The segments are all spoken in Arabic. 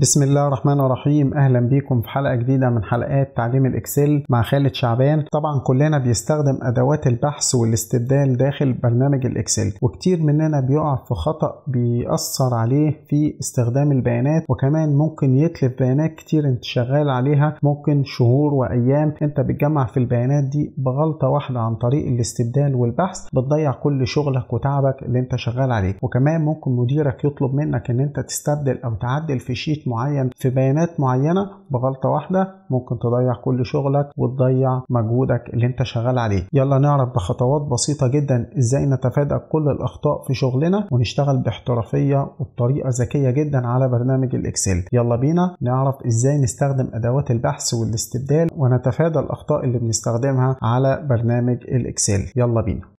بسم الله الرحمن الرحيم اهلا بيكم في حلقه جديده من حلقات تعليم الاكسل مع خالد شعبان طبعا كلنا بيستخدم ادوات البحث والاستبدال داخل برنامج الاكسل وكتير مننا بيقع في خطا بيأثر عليه في استخدام البيانات وكمان ممكن يتلف بيانات كتير انت شغال عليها ممكن شهور وايام انت بتجمع في البيانات دي بغلطه واحده عن طريق الاستبدال والبحث بتضيع كل شغلك وتعبك اللي انت شغال عليه وكمان ممكن مديرك يطلب منك ان انت تستبدل او تعدل في شيت معين في بيانات معينه بغلطه واحده ممكن تضيع كل شغلك وتضيع مجهودك اللي انت شغال عليه يلا نعرف بخطوات بسيطه جدا ازاي نتفادى كل الاخطاء في شغلنا ونشتغل باحترافيه وبطريقه ذكيه جدا على برنامج الاكسل يلا بينا نعرف ازاي نستخدم ادوات البحث والاستبدال ونتفادى الاخطاء اللي بنستخدمها على برنامج الاكسل يلا بينا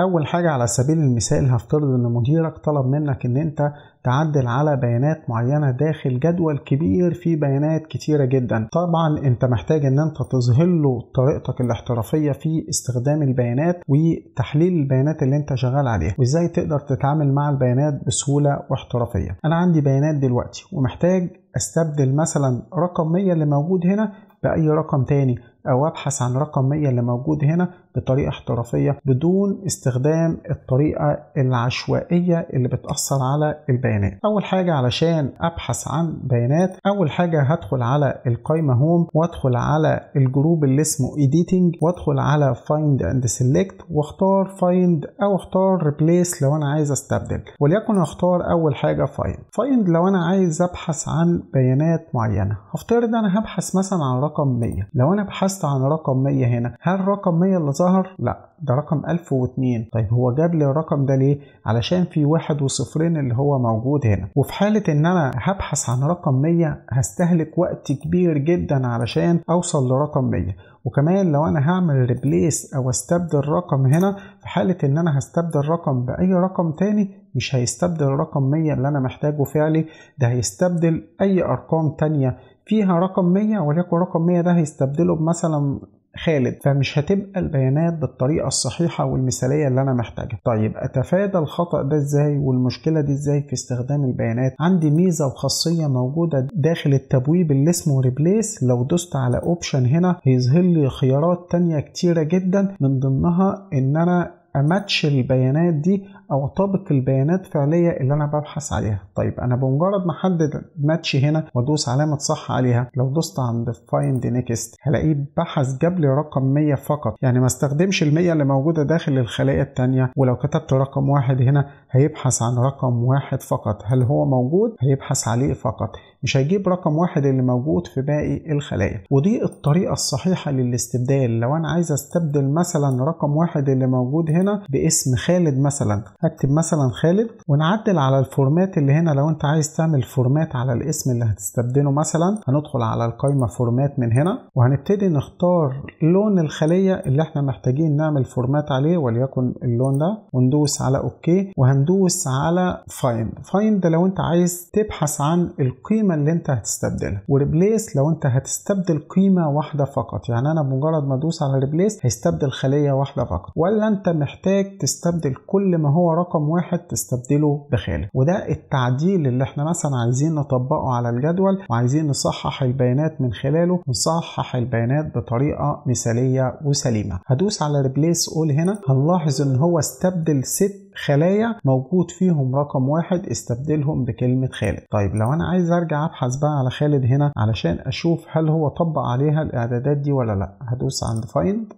اول حاجه على سبيل المثال هفترض ان مديرك طلب منك ان انت تعدل على بيانات معينه داخل جدول كبير فيه بيانات كتيره جدا طبعا انت محتاج ان انت تظهر له طريقتك الاحترافيه في استخدام البيانات وتحليل البيانات اللي انت شغال عليها وازاي تقدر تتعامل مع البيانات بسهوله واحترافيه انا عندي بيانات دلوقتي ومحتاج استبدل مثلا رقم 100 اللي موجود هنا باي رقم تاني أو أبحث عن رقم 100 اللي موجود هنا بطريقة احترافية بدون استخدام الطريقة العشوائية اللي بتأثر على البيانات أول حاجة علشان أبحث عن بيانات أول حاجة هدخل على القايمة هوم وأدخل على الجروب اللي اسمه إيديتنج وأدخل على فايند أند سيلكت واختار فايند أو اختار ريبليس لو أنا عايز أستبدل وليكن أختار أول حاجة فايند فايند لو أنا عايز أبحث عن بيانات معينة هفترض أنا هبحث مثلا عن رقم 100 لو أنا بحثت بحثت عن رقم 100 هنا هل رقم 100 اللي ظهر لا ده رقم 1002 طيب هو جاب لي الرقم ده ليه علشان في واحد وصفرين اللي هو موجود هنا وفي حالة ان انا هبحث عن رقم 100 هستهلك وقت كبير جدا علشان اوصل لرقم 100 وكمان لو انا هعمل ريبليس او استبدل رقم هنا في حالة ان انا هستبدل رقم باي رقم تاني مش هيستبدل رقم 100 اللي انا محتاجه فعلي ده هيستبدل اي ارقام تانية فيها رقم 100 وليكن رقم 100 ده هيستبدله بمثلا خالد فمش هتبقى البيانات بالطريقة الصحيحة والمثالية اللي أنا محتاجها طيب أتفادى الخطأ ده إزاي والمشكلة دي إزاي في استخدام البيانات عندي ميزة وخاصية موجودة داخل التبويب اللي اسمه ريبليس لو دوست على أوبشن هنا هيظهر لي خيارات تانية كتيرة جدا من ضمنها إن أنا اماتش البيانات دي او اطابق البيانات فعليا اللي انا ببحث عليها طيب انا بمجرد ما احدد ماتش هنا وادوس علامه صح عليها لو دوست عند فايند نيكست هلاقيه بحث جاب لي رقم 100 فقط يعني ما استخدمش ال 100 اللي موجوده داخل الخلايا الثانيه ولو كتبت رقم واحد هنا هيبحث عن رقم واحد فقط هل هو موجود هيبحث عليه فقط مش هيجيب رقم واحد اللي موجود في باقي الخلايا ودي الطريقة الصحيحة للاستبدال لو أنا عايز أستبدل مثلا رقم واحد اللي موجود هنا باسم خالد مثلا اكتب مثلا خالد ونعدل على الفورمات اللي هنا لو انت عايز تعمل فورمات على الاسم اللي هتستبدله مثلا هندخل على القايمه فورمات من هنا وهنبتدي نختار لون الخليه اللي احنا محتاجين نعمل فورمات عليه وليكن اللون ده وندوس على اوكي وهندوس على فايند فايند لو انت عايز تبحث عن القيمه اللي انت هتستبدلها وريبليس لو انت هتستبدل قيمه واحده فقط يعني انا بمجرد ما ادوس على ريبليس هيستبدل خليه واحده فقط ولا انت محتاج تستبدل كل ما هو هو رقم واحد تستبدله بخالد وده التعديل اللي احنا مثلا عايزين نطبقه على الجدول وعايزين نصحح البيانات من خلاله ونصحح البيانات بطريقه مثاليه وسليمه هدوس على ريبليس اول هنا هنلاحظ ان هو استبدل ست خلايا موجود فيهم رقم واحد استبدلهم بكلمة خالد طيب لو أنا عايز أرجع أبحث بقى على خالد هنا علشان أشوف هل هو طبق عليها الإعدادات دي ولا لأ هدوس عند فايند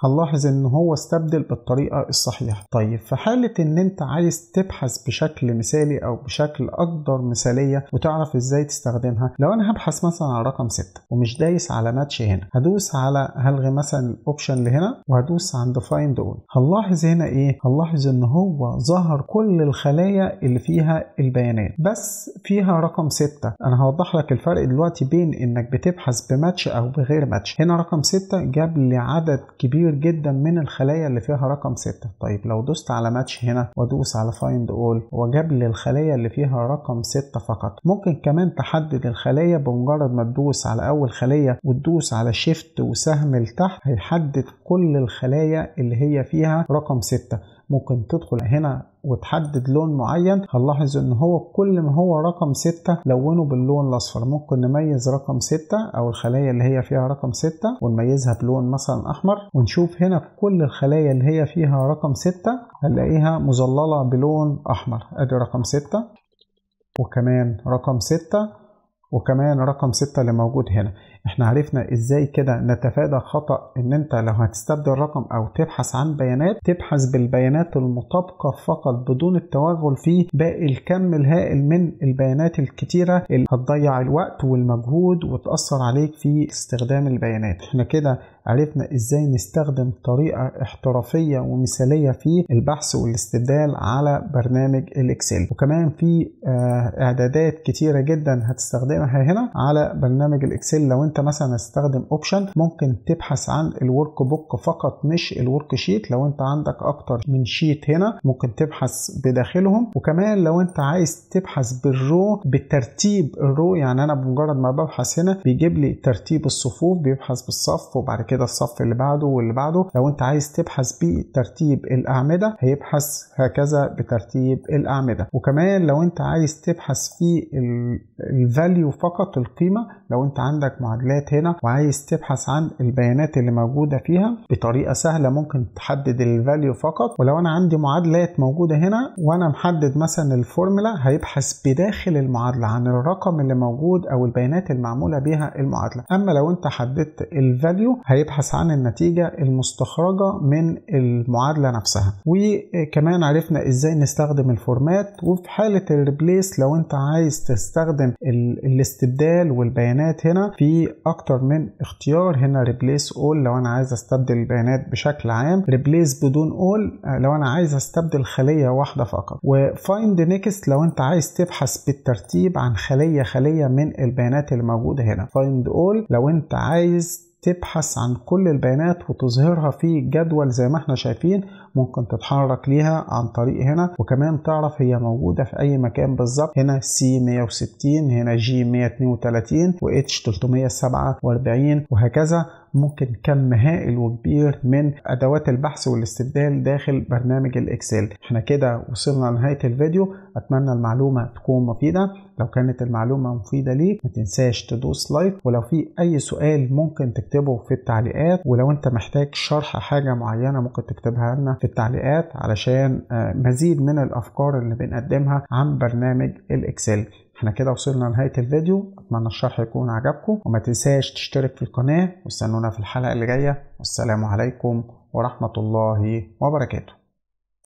هنلاحظ ان هو استبدل بالطريقة الصحيحة طيب في حالة ان انت عايز تبحث بشكل مثالي او بشكل اكبر مثالية وتعرف ازاي تستخدمها لو انا هبحث مثلا على رقم 6 ومش دايس على ماتش هنا هدوس على هلغي مثلا الاوبشن اللي هنا وهدوس عند فايند اول هنلاحظ هنا ايه هنلاحظ ان هو ظهر كل الخلايا اللي فيها البيانات بس فيها رقم 6 انا هوضح لك الفرق دلوقتي بين انك بتبحث بماتش او بغير ماتش هنا رقم 6 جاب لي عدد كبير كبير جدا من الخلايا اللي فيها رقم 6 طيب لو دوست على ماتش هنا وادوس على فايند اول وجاب لي الخلايا اللي فيها رقم 6 فقط ممكن كمان تحدد الخلايا بمجرد ما تدوس على اول خليه وتدوس على شيفت وسهم لتحت هيحدد كل الخلايا اللي هي فيها رقم 6 ممكن تدخل هنا وتحدد لون معين هنلاحظ ان هو كل ما هو رقم 6 لونه باللون الاصفر ممكن نميز رقم 6 او الخلايا اللي هي فيها رقم 6 ونميزها بلون مثلا احمر ونشوف هنا كل الخلايا اللي هي فيها رقم 6 هنلاقيها مظلله بلون احمر ادي رقم 6 وكمان رقم 6 وكمان رقم ستة اللي موجود هنا احنا عرفنا ازاي كده نتفادى خطأ ان انت لو هتستبدل رقم او تبحث عن بيانات تبحث بالبيانات المطابقة فقط بدون التوغل في باقي الكم الهائل من البيانات الكتيرة اللي هتضيع الوقت والمجهود وتأثر عليك في استخدام البيانات احنا كده عرفنا ازاي نستخدم طريقة احترافية ومثالية في البحث والاستدلال على برنامج الاكسل وكمان في آه، اعدادات كتيرة جدا هتستخدمها هنا على برنامج الاكسل لو انت مثلا هتستخدم اوبشن ممكن تبحث عن الورك بوك فقط مش الورك شيت لو انت عندك اكتر من شيت هنا ممكن تبحث بداخلهم وكمان لو انت عايز تبحث بالرو بالترتيب الرو يعني انا بمجرد ما ببحث هنا بيجيب لي ترتيب الصفوف بيبحث بالصف وبعد كده كده الصف اللي بعده واللي بعده لو انت عايز تبحث بترتيب الاعمده هيبحث هكذا بترتيب الاعمده وكمان لو انت عايز تبحث في الفاليو فقط القيمه لو انت عندك معادلات هنا وعايز تبحث عن البيانات اللي موجوده فيها بطريقه سهله ممكن تحدد الفاليو فقط ولو انا عندي معادلات موجوده هنا وانا محدد مثلا الفورمولا هيبحث بداخل المعادله عن الرقم اللي موجود او البيانات المعموله بها المعادله اما لو انت حددت الفاليو هي هيبحث عن النتيجة المستخرجة من المعادلة نفسها وكمان عرفنا ازاي نستخدم الفورمات وفي حالة الريبليس لو انت عايز تستخدم الاستبدال والبيانات هنا في اكتر من اختيار هنا ريبليس اول لو انا عايز استبدل البيانات بشكل عام ريبليس بدون اول لو انا عايز استبدل خلية واحدة فقط وفايند نيكست لو انت عايز تبحث بالترتيب عن خلية خلية من البيانات اللي موجودة هنا فايند اول لو انت عايز تبحث عن كل البيانات وتظهرها في جدول زي ما احنا شايفين ممكن تتحرك ليها عن طريق هنا وكمان تعرف هي موجودة في أي مكان بالظبط هنا سي 160 هنا جي 132 و h 347 وهكذا ممكن كم هائل وكبير من ادوات البحث والاستبدال داخل برنامج الاكسل احنا كده وصلنا لنهايه الفيديو اتمنى المعلومه تكون مفيده لو كانت المعلومه مفيده ليك ما تنساش تدوس لايك ولو في اي سؤال ممكن تكتبه في التعليقات ولو انت محتاج شرح حاجه معينه ممكن تكتبها لنا في التعليقات علشان آه، مزيد من الافكار اللي بنقدمها عن برنامج الاكسل احنا كده وصلنا لنهايه الفيديو اتمنى الشرح يكون عجبكم وما تنساش تشترك في القناه واستنونا في الحلقه اللي جايه والسلام عليكم ورحمه الله وبركاته